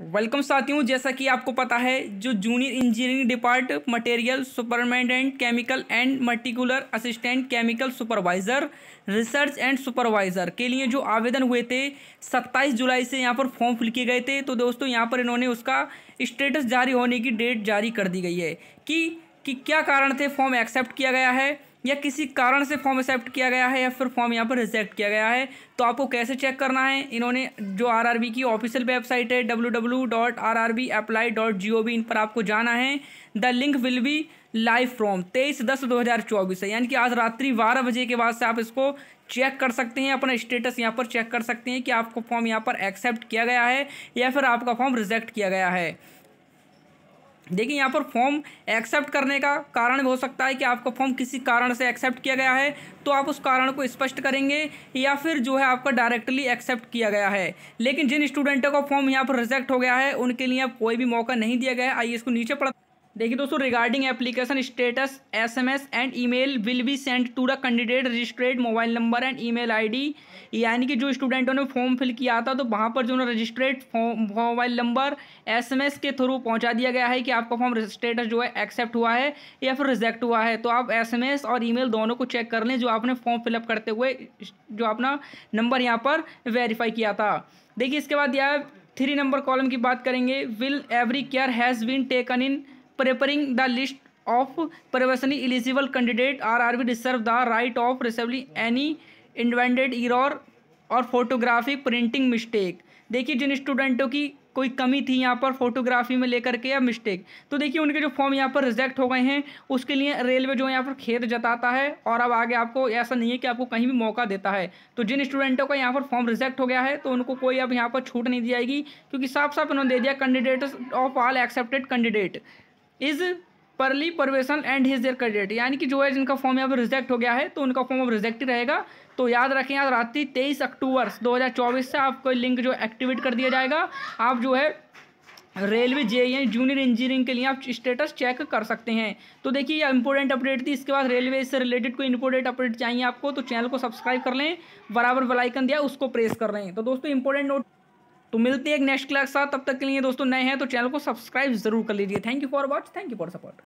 welcome साथियों जैसा कि आपको पता है जो junior engineering depart material superintendent chemical and metallurgical assistant chemical supervisor research and supervisor के लिए जो आवेदन हुए थे 27 जुलाई से यहाँ पर फॉर्म फिल किए गए थे तो दोस्तों यहाँ पर इन्होंने उसका स्टेटस जारी होने की डेट जारी कर दी गई है कि, कि क्या कारण थे फॉर्म एक्सेप्ट किया गया है या किसी कारण से फॉर्म एक्सेप्ट किया गया है या फिर फॉर्म यहाँ पर रिजेक्ट किया गया है तो आपको कैसे चेक करना है इन्होंने जो आरआरबी की ऑफिशियल वेबसाइट है www.rrbapply.gov इन पर आपको जाना है the link will be live from तेईस दस दो हज़ार चौबीस है यानी कि आज रात्रि बारह बजे के बाद से आप इसको चेक कर सकते हैं अपना स्टेटस यहाँ पर चेक कर सकते हैं कि आपको फॉर्म यहाँ पर एक्सेप्ट किया गया है या फिर आपका फॉर्म रिजेक्ट किया गया है देखिए यहाँ पर फॉर्म एक्सेप्ट करने का कारण हो सकता है कि आपका फॉर्म किसी कारण से एक्सेप्ट किया गया है तो आप उस कारण को स्पष्ट करेंगे या फिर जो है आपका डायरेक्टली एक्सेप्ट किया गया है लेकिन जिन स्टूडेंटों का फॉर्म यहाँ पर रिजेक्ट हो गया है उनके लिए कोई भी मौका नहीं दिया गया है आइए इसको नीचे पढ़ देखिए दोस्तों regarding application status SMS and email will be send to the candidate registered mobile number and email ID यानी कि जो स्टूडेंटों ने फॉर्म फिल किया था तो वहाँ पर जो है रजिस्ट्रेड मोबाइल नंबर एसएमएस के थ्रू पहुँचा दिया गया है कि आपका फॉर्म स्टेटस जो है एक्सेप्ट हुआ है या फिर रिजेक्ट हुआ है तो आप एस और मेल दोनों को चेक कर लें जो आपने फॉर्म फिलअप करते हुए जो अपना नंबर यहाँ पर वेरीफाई किया था देखिए इसके बाद यह थ्री नंबर कॉलम की बात करेंगे will every care has been taken in preparing the list of provisionally eligible candidate are are we reserve the right of रिसेवली एनी इन्वेंटेड इरोर और फोटोग्राफिक प्रिंटिंग मिस्टेक देखिए जिन स्टूडेंटों की कोई कमी थी यहाँ पर फोटोग्राफी में लेकर के या मिस्टेक तो देखिए उनके जो फॉर्म यहाँ पर रिजेक्ट हो गए हैं उसके लिए रेलवे जो यहाँ पर खेद जताता है और अब आगे आपको ऐसा नहीं है कि आपको कहीं भी मौका देता है तो जिन स्टूडेंटों का यहाँ पर फॉर्म रिजेक्ट हो गया है तो उनको कोई अब यहाँ पर छूट नहीं दी जाएगी क्योंकि साफ साफ उन्होंने दे दिया candidate of all accepted candidate is purely provisional and his their candidate यानी कि जो है जिनका फॉर्म यहाँ पर रिजेक्ट हो गया है तो उनका फॉर्म अब रिजेक्ट ही रहेगा तो याद रखें यार रात्रि तेईस अक्टूबर 2024 से आपको लिंक जो एक्टिवेट कर दिया जाएगा आप जो है रेलवे जे जूनियर इंजीनियरिंग के लिए आप स्टेटस चेक कर सकते हैं तो देखिए यह इंपॉर्टेंट अपडेट थी इसके बाद रेलवे से रिलेटेड कोई इंपॉर्टेंट अपडेट चाहिए आपको तो चैनल को सब्सक्राइब कर लें बराबर बेलाइकन दिया उसको प्रेस कर लें तो दोस्तों इंपॉर्टेंट नोट तो मिलते हैं एक नेक्स्ट क्लास साथ तब तक के लिए दोस्तों नए हैं तो चैनल को सब्सक्राइब जरूर कर लीजिए thank you for watch thank you for support